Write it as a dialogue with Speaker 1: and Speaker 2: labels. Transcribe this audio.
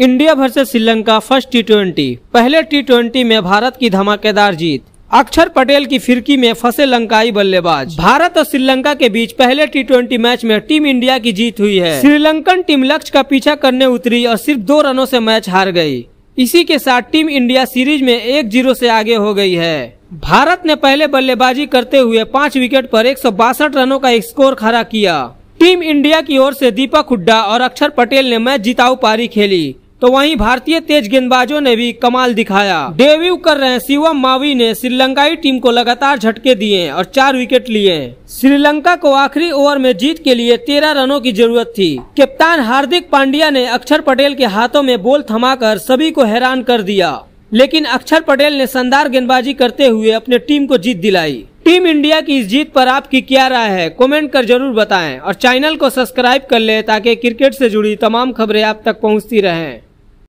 Speaker 1: India versus Sri Lanka first T twenty पहले T twenty में भारत की धमाकेदार जीत अक्षर पटेल की फिरकी में फंसे लंकाई बल्लेबाज भारत और श्रीलंका के बीच पहले टी ट्वेंटी मैच में टीम इंडिया की जीत हुई है श्रीलंकन टीम लक्ष्य का पीछा करने उतरी और सिर्फ दो रनों से मैच हार गई इसी के साथ टीम इंडिया सीरीज में एक जीरो से आगे हो गई है भारत ने पहले बल्लेबाजी करते हुए पाँच विकेट आरोप एक रनों का स्कोर खड़ा किया टीम इंडिया की ओर से दीपक हुड्डा और अक्षर पटेल ने मैच जिताऊ पारी खेली तो वहीं भारतीय तेज गेंदबाजों ने भी कमाल दिखाया डेब्यू कर रहे शिवम मावी ने श्रीलंकाई टीम को लगातार झटके दिए और चार विकेट लिए श्रीलंका को आखिरी ओवर में जीत के लिए तेरह रनों की जरूरत थी कप्तान हार्दिक पांड्या ने अक्षर पटेल के हाथों में बॉल थमाकर सभी को हैरान कर दिया लेकिन अक्षर पटेल ने शानदार गेंदबाजी करते हुए अपने टीम को जीत दिलाई टीम इंडिया की इस जीत पर आपकी क्या राय है कमेंट कर जरूर बताएं और चैनल को सब्सक्राइब कर लें ताकि क्रिकेट से जुड़ी तमाम खबरें आप तक पहुंचती
Speaker 2: रहें